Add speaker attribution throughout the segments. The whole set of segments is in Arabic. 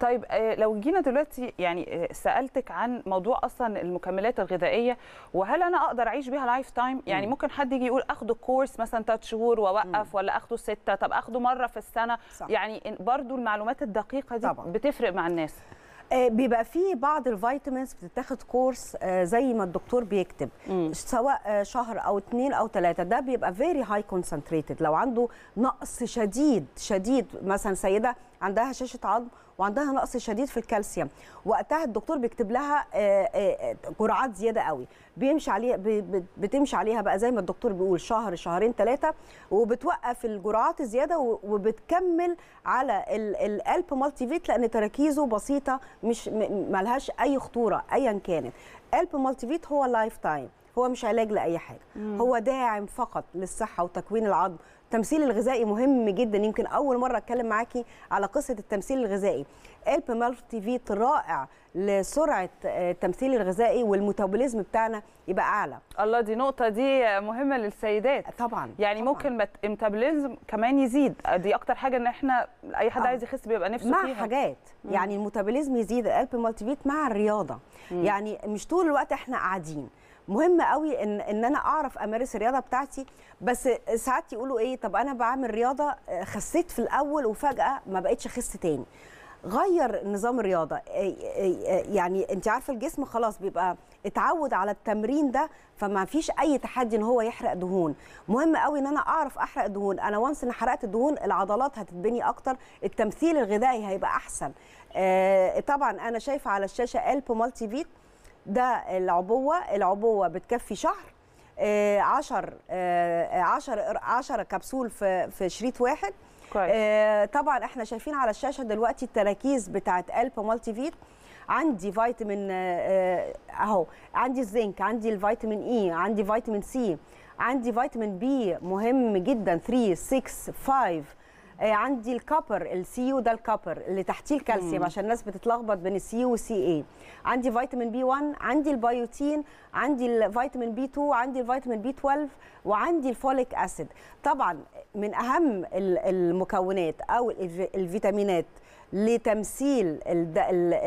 Speaker 1: طيب آه، لو جينا دلوقتي يعني آه، سالتك عن موضوع اصلا المكملات الغذائيه وهل انا اقدر اعيش بيها لايف تايم يعني ممكن حد يجي يقول اخده كورس مثلا ثلاث شهور واوقف ولا اخده سته طب اخده مره في السنه صح. يعني برضو المعلومات الدقيقه دي طبعا.
Speaker 2: بتفرق مع الناس آه، بيبقى في بعض الفيتامينز بتتاخد كورس زي ما الدكتور بيكتب مم. سواء شهر او اثنين او ثلاثه ده بيبقى فيري هاي كونسنتريتد لو عنده نقص شديد شديد مثلا سيده عندها هشاشه عظم وعندها نقص شديد في الكالسيوم وقتها الدكتور بيكتب لها آه، آه، جرعات زياده قوي بيمشي عليها بتمشي عليها بقى زي ما الدكتور بيقول شهر شهرين ثلاثه وبتوقف الجرعات الزياده وبتكمل على القلب مالتي فيت لان تركيزه بسيطه مش ملهاش اي خطوره ايا كانت قلب مالتي فيت هو لايف تايم هو مش علاج لاي حاجه مم. هو داعم فقط للصحه وتكوين العظم التمثيل الغذائي مهم جدا يمكن اول مره اتكلم معاكي على قصه التمثيل الغذائي الب مالتي فيت رائع لسرعه آه، التمثيل الغذائي والميتابوليزم بتاعنا يبقى اعلى
Speaker 1: الله دي نقطه دي مهمه للسيدات طبعا يعني طبعاً. ممكن الميتابوليزم كمان يزيد دي اكتر حاجه ان احنا اي حد آه. عايز يخس بيبقى نفسه مع فيها مع حاجات مم. يعني
Speaker 2: الميتابوليزم يزيد الب مالتي فيت مع الرياضه مم. يعني مش طول الوقت احنا قاعدين مهم قوي ان ان انا اعرف امارس الرياضه بتاعتي بس ساعات يقولوا ايه طب انا بعمل رياضه آه، خسيت في الاول وفجاه ما بقتش اخس تاني غير نظام الرياضه آه، آه، يعني انت عارفه الجسم خلاص بيبقى اتعود على التمرين ده فما فيش اي تحدي ان هو يحرق دهون مهم قوي ان انا اعرف احرق دهون انا وانس ان حرقت الدهون العضلات هتتبني اكتر التمثيل الغذائي هيبقى احسن طبعا انا شايفه على الشاشه الب مالتي فيت ده العبوه العبوه بتكفي شهر 10 10 10 كبسول في في شريط واحد كويس. آه، طبعا احنا شايفين على الشاشه دلوقتي التراكيز بتاعه الب مالتي فيت عندي فيتامين آه، آه، اهو عندي الزنك عندي الفيتامين اي e، عندي فيتامين سي عندي فيتامين بي مهم جدا 3 6 5 آه، عندي الكابر السي يو ده الكابر اللي تحتيه الكالسيوم عشان الناس بتتلخبط بين السي يو والسي اي عندي فيتامين بي 1 عندي البيوتين عندي الفيتامين بي 2 عندي الفيتامين بي 12 وعندي الفوليك اسيد طبعا من اهم المكونات او الفيتامينات لتمثيل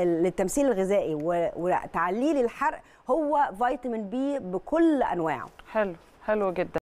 Speaker 2: للتمثيل الغذائي وتعليل الحرق هو فيتامين بي بكل انواعه حلو حلو جدا